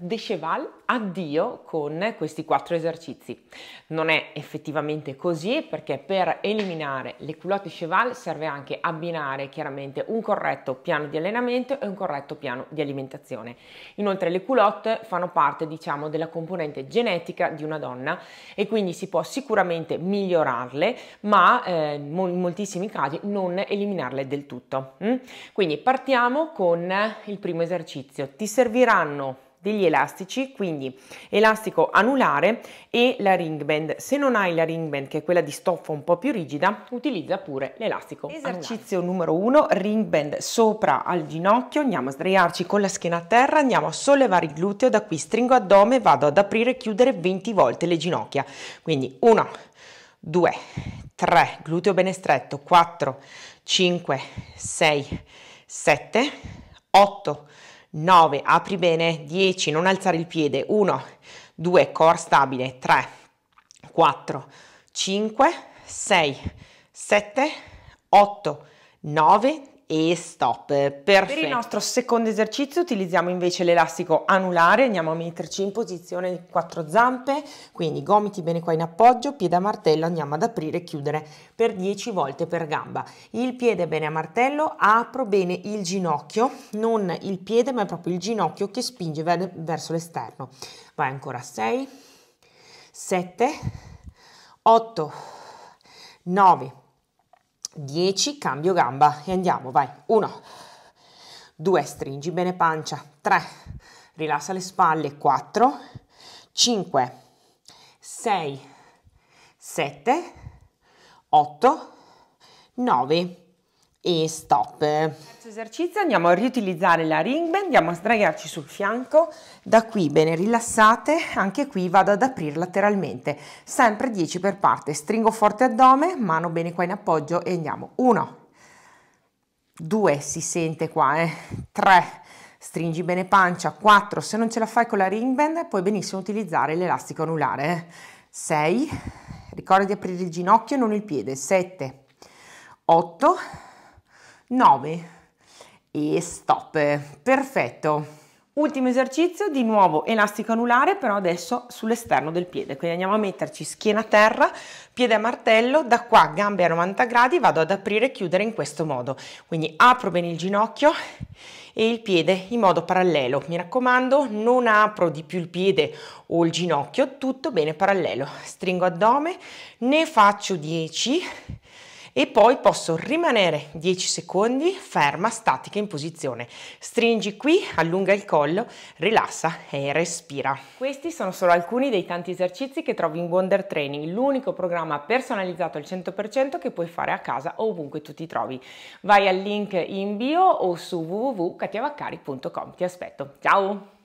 de cheval, addio con questi quattro esercizi. Non è effettivamente così perché per eliminare le culotte cheval serve anche abbinare chiaramente un corretto piano di allenamento e un corretto piano di alimentazione. Inoltre le culotte fanno parte diciamo della componente genetica di una donna e quindi si può sicuramente migliorarle ma eh, in moltissimi casi non eliminarle del tutto. Mm? Quindi partiamo con il primo esercizio. Ti serviranno degli elastici, quindi elastico anulare e la ring band. Se non hai la ring band, che è quella di stoffa un po' più rigida, utilizza pure l'elastico. Esercizio anulare. numero 1, ring band sopra al ginocchio, andiamo a sdraiarci con la schiena a terra, andiamo a sollevare il gluteo, da qui stringo addome, vado ad aprire e chiudere 20 volte le ginocchia. Quindi 1, 2, 3, gluteo bene stretto, 4, 5, 6, 7, 8, 9, apri bene, 10, non alzare il piede, 1, 2, core stabile, 3, 4, 5, 6, 7, 8, 9, e stop. Perfetto. Per il nostro secondo esercizio utilizziamo invece l'elastico anulare, andiamo a metterci in posizione quattro zampe, quindi gomiti bene qua in appoggio, piede a martello, andiamo ad aprire e chiudere per 10 volte per gamba. Il piede bene a martello, apro bene il ginocchio, non il piede ma proprio il ginocchio che spinge verso l'esterno. Vai ancora 6, 7, 8, 9, 10, cambio gamba e andiamo, vai, 1, 2, stringi bene pancia, 3, rilassa le spalle, 4, 5, 6, 7, 8, 9, e stop. Terzo esercizio andiamo a riutilizzare la ring band, andiamo a sdraiarci sul fianco, da qui bene rilassate, anche qui vado ad aprire lateralmente, sempre 10 per parte, stringo forte addome, mano bene qua in appoggio e andiamo, 1, 2, si sente qua, 3, eh? stringi bene pancia, 4, se non ce la fai con la ring band puoi benissimo utilizzare l'elastico anulare, 6, eh. ricorda di aprire il ginocchio e non il piede, 7, 8, 9 e stop. Perfetto. Ultimo esercizio, di nuovo elastico anulare, però adesso sull'esterno del piede. Quindi andiamo a metterci schiena a terra, piede a martello, da qua gambe a 90 gradi, vado ad aprire e chiudere in questo modo. Quindi apro bene il ginocchio e il piede in modo parallelo. Mi raccomando, non apro di più il piede o il ginocchio, tutto bene parallelo. Stringo addome, ne faccio 10 e poi posso rimanere 10 secondi ferma, statica in posizione. Stringi qui, allunga il collo, rilassa e respira. Questi sono solo alcuni dei tanti esercizi che trovi in Wonder Training, l'unico programma personalizzato al 100% che puoi fare a casa o ovunque tu ti trovi. Vai al link in bio o su www.katiavaccari.com. Ti aspetto. Ciao!